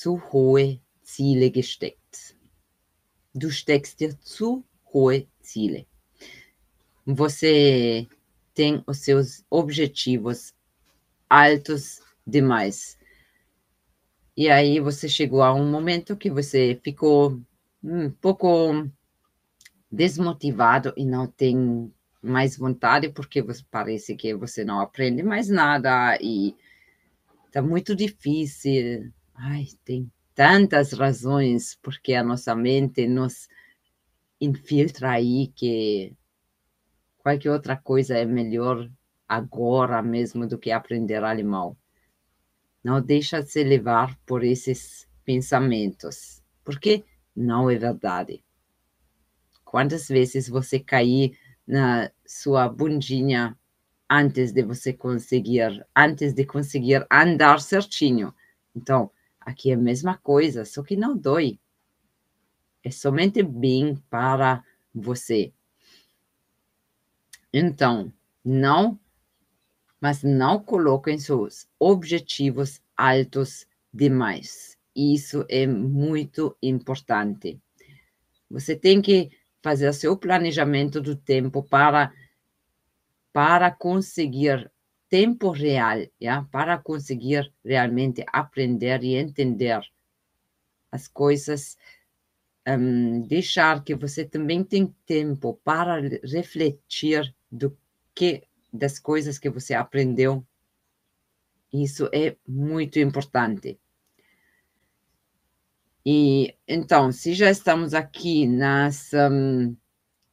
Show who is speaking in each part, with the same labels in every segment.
Speaker 1: zu hohe Ziele gesteckt. Du steckst dir zu hohe Ziele. Você tem os seus objetivos altos demais. E aí você chegou a um momento que você ficou um pouco desmotivado e não tem mais vontade porque você, parece que você não aprende mais nada e está muito difícil Ai, tem tantas razões porque a nossa mente nos infiltra aí que qualquer outra coisa é melhor agora mesmo do que aprender alemão. Não deixa se levar por esses pensamentos, porque não é verdade. Quantas vezes você cair na sua bundinha antes de você conseguir, antes de conseguir andar certinho? Então, Aqui é a mesma coisa, só que não dói. É somente bem para você. Então, não, mas não coloquem seus objetivos altos demais. Isso é muito importante. Você tem que fazer seu planejamento do tempo para para conseguir tempo real, para conseguir realmente aprender e entender as coisas, um, deixar que você também tem tempo para refletir do que das coisas que você aprendeu. Isso é muito importante. E então, se já estamos aqui nas um,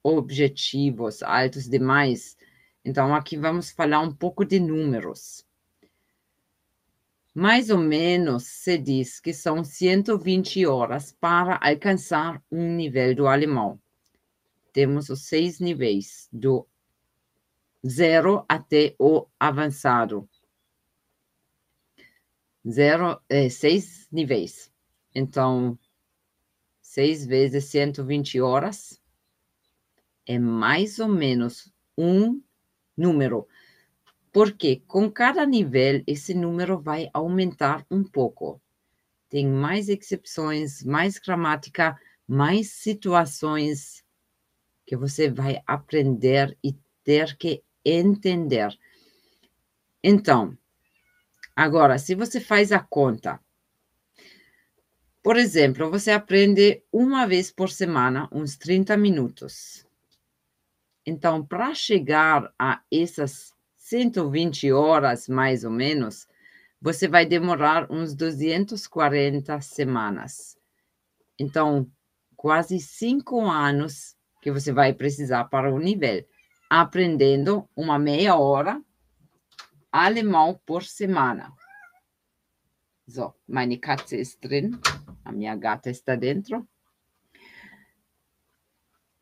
Speaker 1: objetivos altos demais, então, aqui vamos falar um pouco de números. Mais ou menos se diz que são 120 horas para alcançar um nível do alemão. Temos os seis níveis, do zero até o avançado. Zero, é, seis níveis. Então, seis vezes 120 horas é mais ou menos um número, porque com cada nível esse número vai aumentar um pouco. Tem mais exceções, mais gramática, mais situações que você vai aprender e ter que entender. Então, agora, se você faz a conta, por exemplo, você aprende uma vez por semana uns 30 minutos. Então, para chegar a essas 120 horas, mais ou menos, você vai demorar uns 240 semanas. Então, quase cinco anos que você vai precisar para o nível, aprendendo uma meia hora alemão por semana. So, meine Katze ist drin. A minha gata está dentro.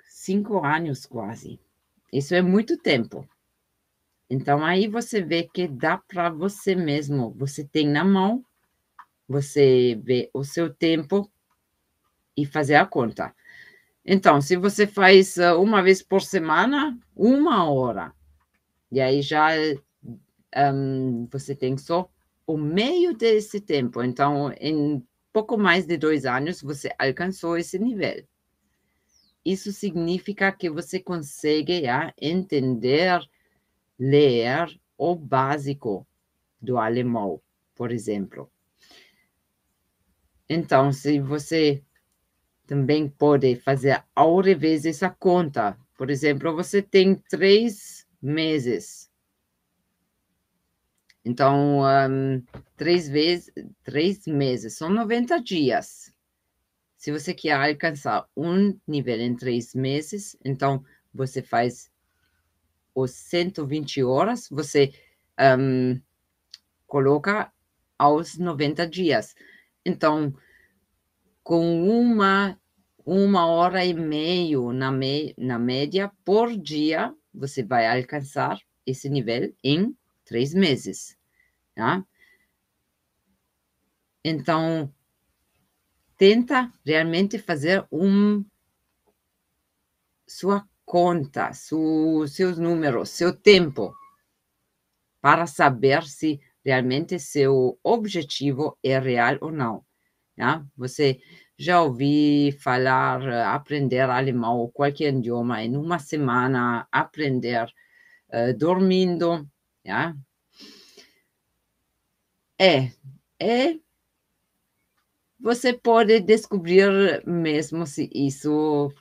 Speaker 1: Cinco anos quase. Isso é muito tempo. Então aí você vê que dá para você mesmo, você tem na mão, você vê o seu tempo e fazer a conta. Então, se você faz ah, uma vez por semana, uma hora, e aí já um, você tem só o meio desse tempo. Então, em pouco mais de dois anos, você alcançou esse nível. Isso significa que você conseguirá ah, entender, ler o básico do alemão, por exemplo. Então, se você também pode fazer ao revés essa conta, por exemplo, você tem três meses. Então, um, três vezes, três meses, são 90 dias. Se você quer alcançar um nível em três meses, então você faz os 120 horas, você um, coloca aos 90 dias. Então, com uma, uma hora e meio na, me, na média por dia, você vai alcançar esse nível em três meses. Tá? Então, tenta realmente fazer um sua conta, su, seus números, seu tempo, para saber se realmente seu objetivo é real ou não. Né? Você já ouvi falar, aprender alemão ou qualquer idioma em uma semana, aprender uh, dormindo. Né? É, é você pode descobrir mesmo se isso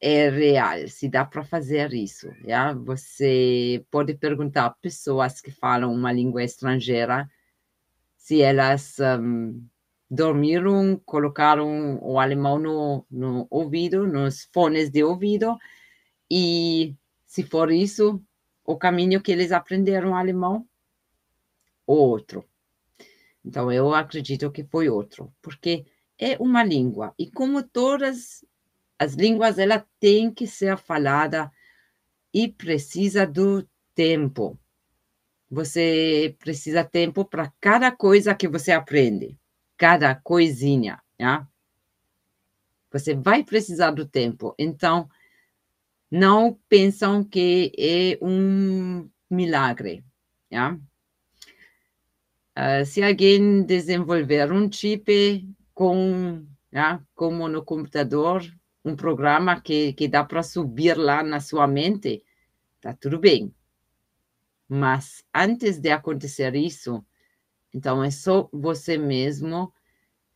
Speaker 1: é real, se dá para fazer isso. Yeah? Você pode perguntar a pessoas que falam uma língua estrangeira se elas um, dormiram, colocaram o alemão no, no ouvido, nos fones de ouvido, e se for isso, o caminho que eles aprenderam alemão, ou outro. Então, eu acredito que foi outro, porque é uma língua, e como todas as línguas, ela tem que ser falada e precisa do tempo. Você precisa tempo para cada coisa que você aprende, cada coisinha, né? Você vai precisar do tempo. Então, não pensam que é um milagre, né? Ah, se alguém desenvolver um chip com, né, como no computador, um programa que, que dá para subir lá na sua mente, tá tudo bem. Mas antes de acontecer isso, então é só você mesmo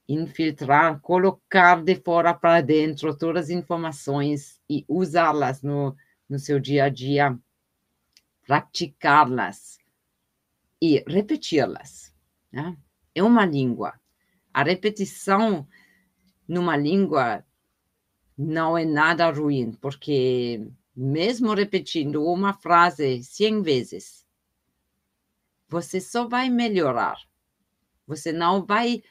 Speaker 1: infiltrar, colocar de fora para dentro todas as informações e usá-las no, no seu dia a dia, praticá-las e repeti-las. Né? É uma língua. A repetição numa língua não é nada ruim, porque mesmo repetindo uma frase 100 vezes, você só vai melhorar. Você não vai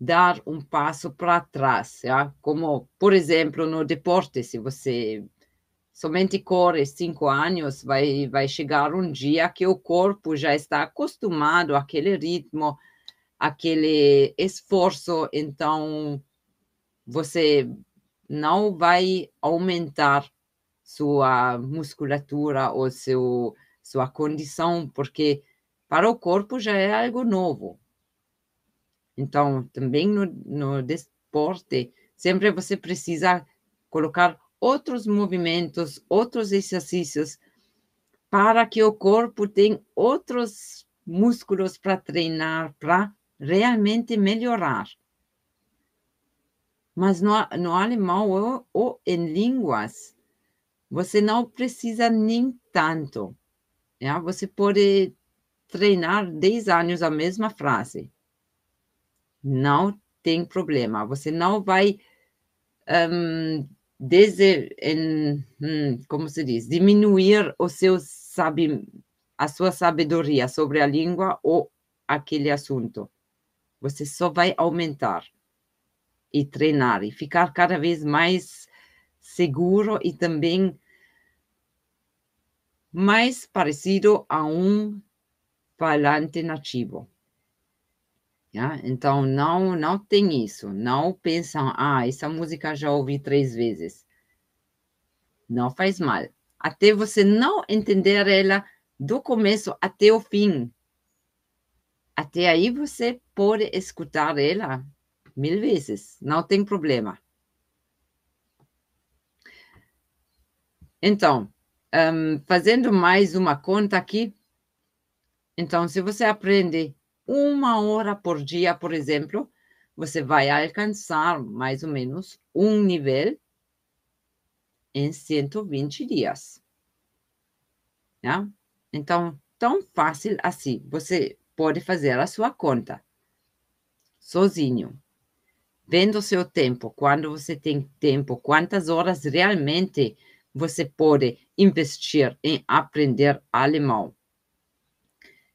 Speaker 1: dar um passo para trás, tá? como, por exemplo, no deporte, se você somente cores cinco anos vai vai chegar um dia que o corpo já está acostumado àquele ritmo aquele esforço então você não vai aumentar sua musculatura ou seu sua condição porque para o corpo já é algo novo então também no, no sempre você precisa colocar outros movimentos, outros exercícios, para que o corpo tenha outros músculos para treinar, para realmente melhorar. Mas no, no alemão ou, ou em línguas, você não precisa nem tanto. Yeah? Você pode treinar 10 anos a mesma frase. Não tem problema. Você não vai um, desde em, hum, como se diz, diminuir o seu sabe, a sua sabedoria sobre a língua ou aquele assunto. Você só vai aumentar e treinar e ficar cada vez mais seguro e também mais parecido a um falante nativo. Yeah? Né? Então, não, não tem isso. Não pensam, ah, essa música já ouvi três vezes. Não faz mal. Até você não entender ela do começo até o fim. Até aí você pode escutar ela mil vezes, não tem problema. Então, um, fazendo mais uma conta aqui. Então, se você aprende uma hora por dia, por exemplo, você vai alcançar mais ou menos um nível em 120 dias. Né? Então, tão fácil assim. Você pode fazer a sua conta sozinho, vendo seu tempo, quando você tem tempo, quantas horas realmente você pode investir em aprender alemão.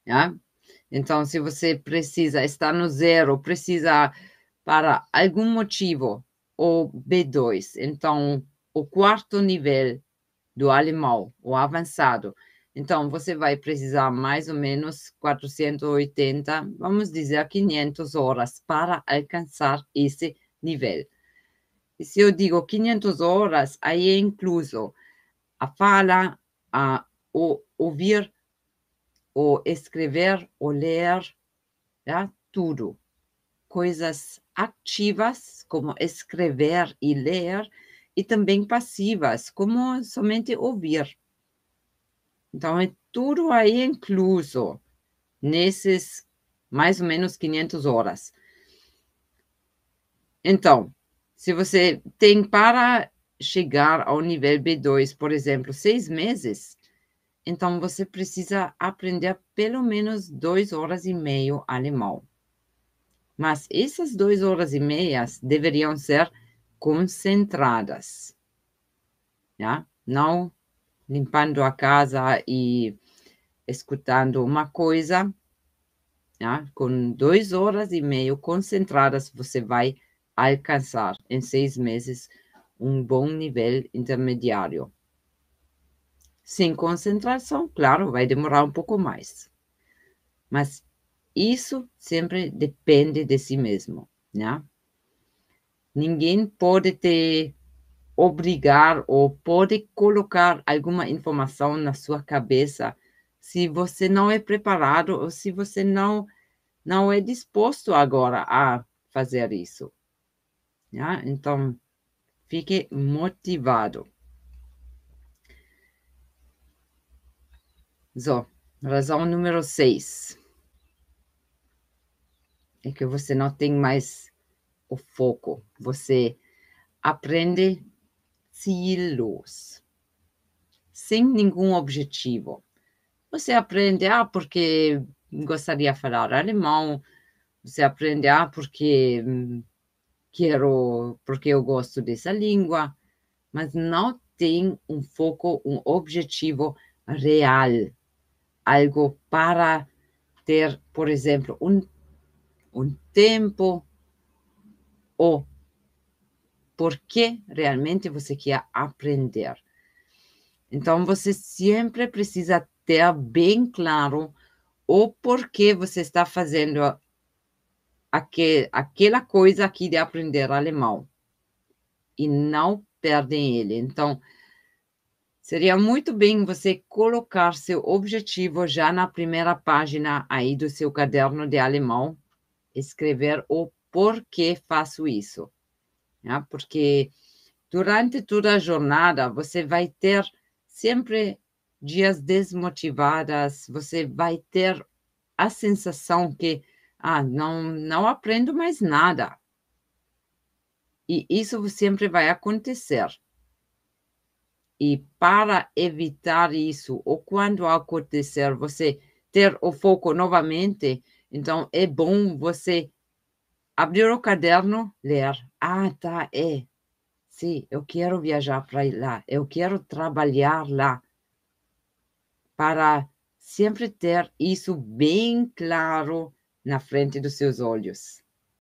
Speaker 1: Né? Então, se você precisa estar no zero, precisa para algum motivo o B2, então o quarto nível do alemão, o avançado. Então, você vai precisar mais ou menos 480, vamos dizer 500 horas para alcançar esse nível. E se eu digo 500 horas, aí é incluso a fala, a ouvir o escrever, o ler, já tá? tudo. Coisas ativas, como escrever e ler, e também passivas, como somente ouvir. Então, é tudo aí incluso nesses mais ou menos 500 horas. Então, se você tem para chegar ao nível B2, por exemplo, seis meses, então, você precisa aprender pelo menos duas horas e meia alemão. Mas essas duas horas e meias deveriam ser concentradas. Né? Não limpando a casa e escutando uma coisa. Né? Com duas horas e meia concentradas, você vai alcançar em seis meses um bom nível intermediário. Sem concentração, claro, vai demorar um pouco mais. Mas isso sempre depende de si mesmo, né? Ninguém pode te obrigar ou pode colocar alguma informação na sua cabeça se você não é preparado ou se você não não é disposto agora a fazer isso. Né? Então, fique motivado. Zo, razão número 6. É que você não tem mais o foco. Você aprende silos, sem nenhum objetivo. Você aprende, ah, porque gostaria de falar alemão, você aprende, ah, porque hum, quero, porque eu gosto dessa língua, mas não tem um foco, um objetivo real algo para ter, por exemplo, um, um tempo ou porque realmente você quer aprender. Então, você sempre precisa ter bem claro o porquê você está fazendo aquel, aquela coisa aqui de aprender alemão e não perdem ele. Então, Seria muito bem você colocar seu objetivo já na primeira página aí do seu caderno de alemão, escrever o porquê faço isso. Né? Porque durante toda a jornada você vai ter sempre dias desmotivadas, você vai ter a sensação que ah, não, não aprendo mais nada. E isso sempre vai acontecer. E para evitar isso, ou quando acontecer, você ter o foco novamente, então é bom você abrir o caderno, ler. Ah, tá, é. Sim, eu quero viajar para lá, eu quero trabalhar lá. Para sempre ter isso bem claro na frente dos seus olhos.